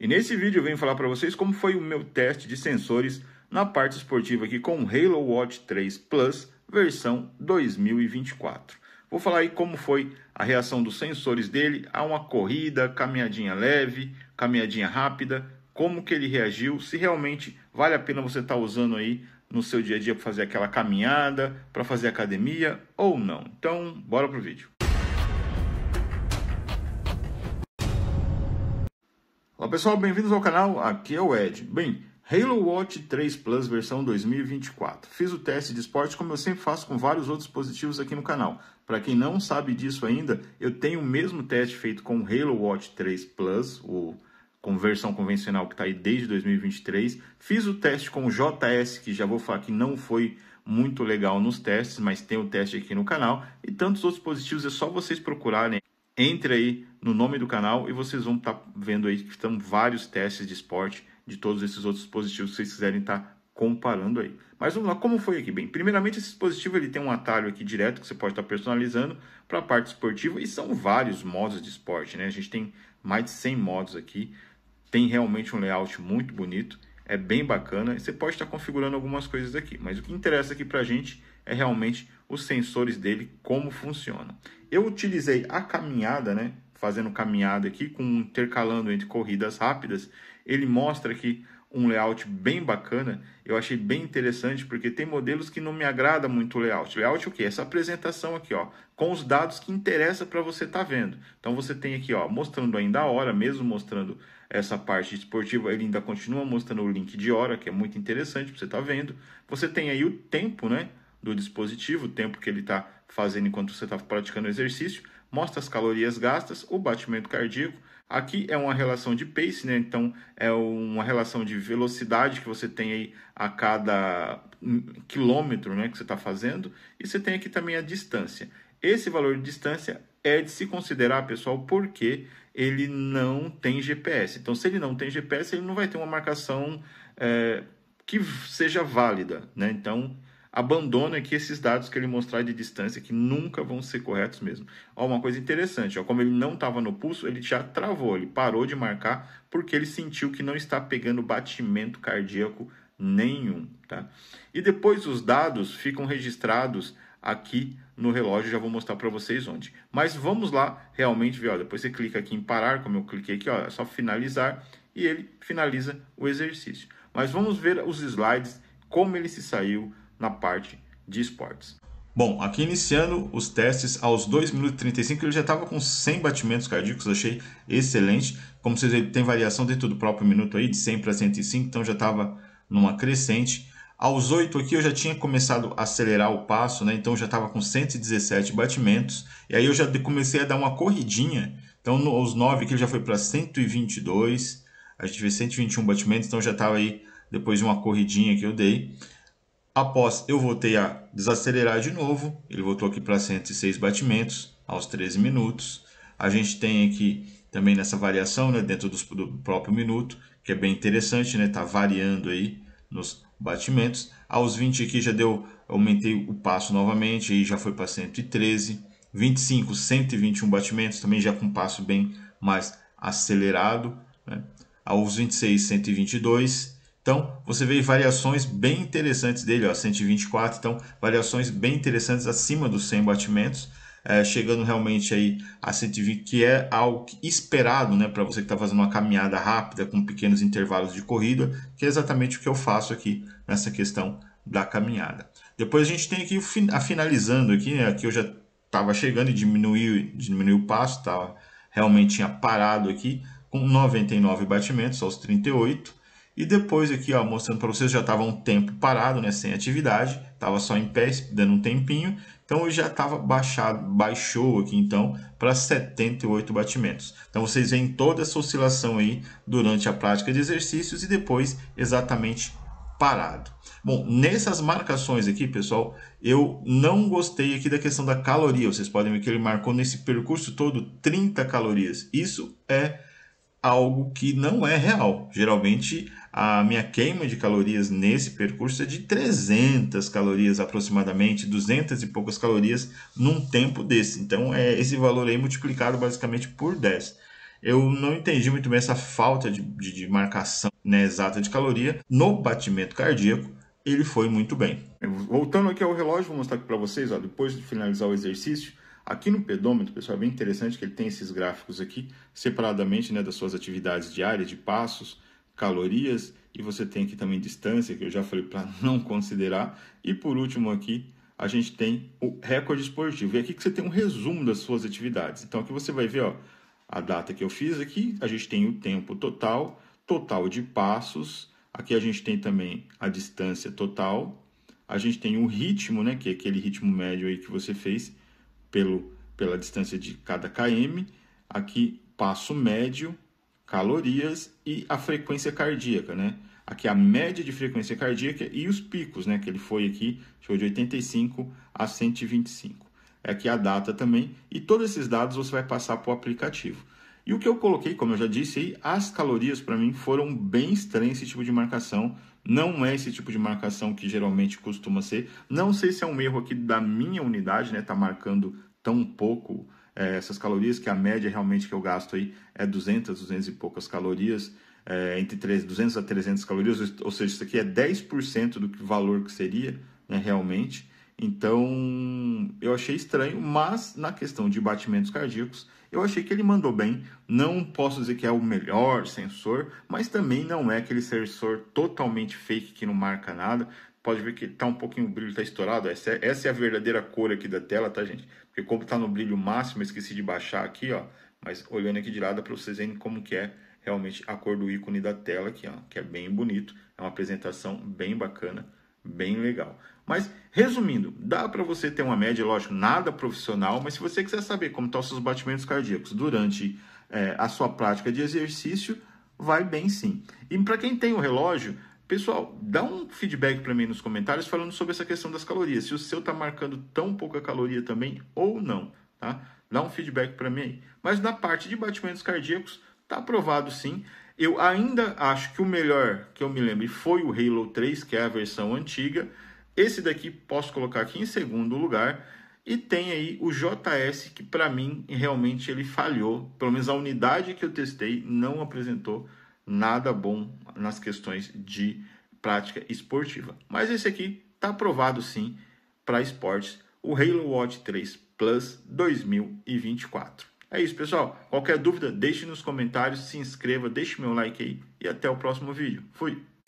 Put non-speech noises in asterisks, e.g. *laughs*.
E nesse vídeo eu venho falar para vocês como foi o meu teste de sensores na parte esportiva aqui com o Halo Watch 3 Plus versão 2024. Vou falar aí como foi a reação dos sensores dele a uma corrida, caminhadinha leve, caminhadinha rápida, como que ele reagiu, se realmente vale a pena você estar tá usando aí no seu dia a dia para fazer aquela caminhada, para fazer academia ou não. Então, bora pro vídeo. Olá pessoal, bem-vindos ao canal, aqui é o Ed. Bem, Halo Watch 3 Plus versão 2024. Fiz o teste de esporte como eu sempre faço com vários outros dispositivos aqui no canal. Para quem não sabe disso ainda, eu tenho o mesmo teste feito com o Halo Watch 3 Plus, o com versão convencional que está aí desde 2023. Fiz o teste com o JS, que já vou falar que não foi muito legal nos testes, mas tem o teste aqui no canal. E tantos outros dispositivos, é só vocês procurarem. Entre aí no nome do canal e vocês vão estar tá vendo aí que estão vários testes de esporte de todos esses outros dispositivos que vocês quiserem estar tá comparando aí. Mas vamos lá, como foi aqui? Bem, primeiramente esse dispositivo ele tem um atalho aqui direto que você pode estar tá personalizando para a parte esportiva e são vários modos de esporte, né? A gente tem mais de 100 modos aqui, tem realmente um layout muito bonito, é bem bacana e você pode estar tá configurando algumas coisas aqui, mas o que interessa aqui para a gente é realmente os sensores dele, como funciona. Eu utilizei a caminhada, né? fazendo caminhada aqui, com intercalando entre corridas rápidas, ele mostra aqui um layout bem bacana, eu achei bem interessante, porque tem modelos que não me agrada muito o layout. Layout o que? Essa apresentação aqui, ó, com os dados que interessa para você estar tá vendo. Então você tem aqui, ó, mostrando ainda a hora, mesmo mostrando essa parte esportiva, ele ainda continua mostrando o link de hora, que é muito interessante para você estar tá vendo. Você tem aí o tempo, né, do dispositivo, o tempo que ele está fazendo enquanto você está praticando o exercício mostra as calorias gastas, o batimento cardíaco. Aqui é uma relação de pace, né? Então é uma relação de velocidade que você tem aí a cada hum, quilômetro, né, que você está fazendo. E você tem aqui também a distância. Esse valor de distância é de se considerar, pessoal, porque ele não tem GPS. Então, se ele não tem GPS, ele não vai ter uma marcação é, que seja válida, né? Então abandona aqui esses dados que ele mostrar de distância, que nunca vão ser corretos mesmo. Ó, uma coisa interessante, ó, como ele não estava no pulso, ele já travou, ele parou de marcar porque ele sentiu que não está pegando batimento cardíaco nenhum. Tá? E depois os dados ficam registrados aqui no relógio, já vou mostrar para vocês onde. Mas vamos lá realmente ver, ó, depois você clica aqui em parar, como eu cliquei aqui, ó, é só finalizar e ele finaliza o exercício. Mas vamos ver os slides, como ele se saiu, na parte de esportes. Bom, aqui iniciando os testes aos 2 minutos e 35, ele já estava com 100 batimentos cardíacos, achei excelente. Como vocês veem, tem variação dentro do próprio minuto aí, de 100 para 105, então já estava numa crescente. Aos 8 aqui eu já tinha começado a acelerar o passo, né? então já estava com 117 batimentos. E aí eu já comecei a dar uma corridinha, então no, aos 9 aqui ele já foi para 122, a gente vê 121 batimentos, então já estava aí depois de uma corridinha que eu dei. Após eu voltei a desacelerar de novo, ele voltou aqui para 106 batimentos aos 13 minutos. A gente tem aqui também nessa variação né, dentro do próprio minuto, que é bem interessante, né? Tá variando aí nos batimentos. Aos 20 aqui já deu, aumentei o passo novamente, aí já foi para 113. 25, 121 batimentos, também já com passo bem mais acelerado. Né? Aos 26, 122. Então, você vê variações bem interessantes dele, ó, 124, então variações bem interessantes acima dos 100 batimentos, é, chegando realmente aí a 120, que é algo esperado, né, para você que está fazendo uma caminhada rápida com pequenos intervalos de corrida, que é exatamente o que eu faço aqui nessa questão da caminhada. Depois a gente tem aqui a finalizando aqui, né, aqui eu já estava chegando e diminuiu, diminuiu o passo, tava, realmente tinha parado aqui com 99 batimentos aos 38, e depois aqui, ó, mostrando para vocês, já estava um tempo parado, né, sem atividade, estava só em pé, dando um tempinho. Então já estava baixado, baixou aqui então para 78 batimentos. Então vocês veem toda essa oscilação aí durante a prática de exercícios e depois exatamente parado. Bom, nessas marcações aqui, pessoal, eu não gostei aqui da questão da caloria. Vocês podem ver que ele marcou nesse percurso todo 30 calorias. Isso é algo que não é real. Geralmente a minha queima de calorias nesse percurso é de 300 calorias aproximadamente, 200 e poucas calorias num tempo desse. Então, é esse valor aí multiplicado basicamente por 10. Eu não entendi muito bem essa falta de, de, de marcação né, exata de caloria no batimento cardíaco. Ele foi muito bem. Voltando aqui ao relógio, vou mostrar aqui para vocês, ó, depois de finalizar o exercício, Aqui no pedômetro, pessoal, é bem interessante que ele tem esses gráficos aqui, separadamente né, das suas atividades diárias, de passos, calorias e você tem aqui também distância, que eu já falei para *laughs* não considerar. E por último aqui, a gente tem o recorde esportivo. E aqui que você tem um resumo das suas atividades. Então aqui você vai ver, ó, a data que eu fiz aqui, a gente tem o tempo total, total de passos, aqui a gente tem também a distância total, a gente tem o ritmo, né, que é aquele ritmo médio aí que você fez pelo pela distância de cada km, aqui passo médio, calorias e a frequência cardíaca, né? Aqui a média de frequência cardíaca e os picos, né? Que ele foi aqui, de 85 a 125. É aqui a data também e todos esses dados você vai passar para o aplicativo. E o que eu coloquei, como eu já disse aí, as calorias para mim foram bem estranhas esse tipo de marcação. Não é esse tipo de marcação que geralmente costuma ser. Não sei se é um erro aqui da minha unidade, né? Tá marcando tão pouco é, essas calorias, que a média realmente que eu gasto aí é 200, 200 e poucas calorias, é, entre 200 a 300 calorias, ou seja, isso aqui é 10% do que valor que seria né, realmente. Então, eu achei estranho, mas na questão de batimentos cardíacos, eu achei que ele mandou bem. Não posso dizer que é o melhor sensor, mas também não é aquele sensor totalmente fake que não marca nada. Pode ver que tá um pouquinho, o brilho tá estourado. Essa é, essa é a verdadeira cor aqui da tela, tá, gente? Porque como tá no brilho máximo, esqueci de baixar aqui, ó. Mas olhando aqui de lado, é para vocês verem como que é realmente a cor do ícone da tela aqui, ó. Que é bem bonito. É uma apresentação bem bacana, bem legal. Mas, resumindo, dá para você ter uma média, lógico, nada profissional, mas se você quiser saber como estão tá os seus batimentos cardíacos durante é, a sua prática de exercício, vai bem sim. E para quem tem o relógio, Pessoal, dá um feedback para mim nos comentários falando sobre essa questão das calorias. Se o seu está marcando tão pouca caloria também ou não, tá? Dá um feedback para mim aí. Mas na parte de batimentos cardíacos, está aprovado sim. Eu ainda acho que o melhor que eu me lembre foi o Halo 3, que é a versão antiga. Esse daqui posso colocar aqui em segundo lugar. E tem aí o JS, que para mim realmente ele falhou. Pelo menos a unidade que eu testei não apresentou nada bom nas questões de prática esportiva. Mas esse aqui está aprovado sim para esportes, o Halo Watch 3 Plus 2024. É isso, pessoal. Qualquer dúvida, deixe nos comentários, se inscreva, deixe meu like aí e até o próximo vídeo. Fui!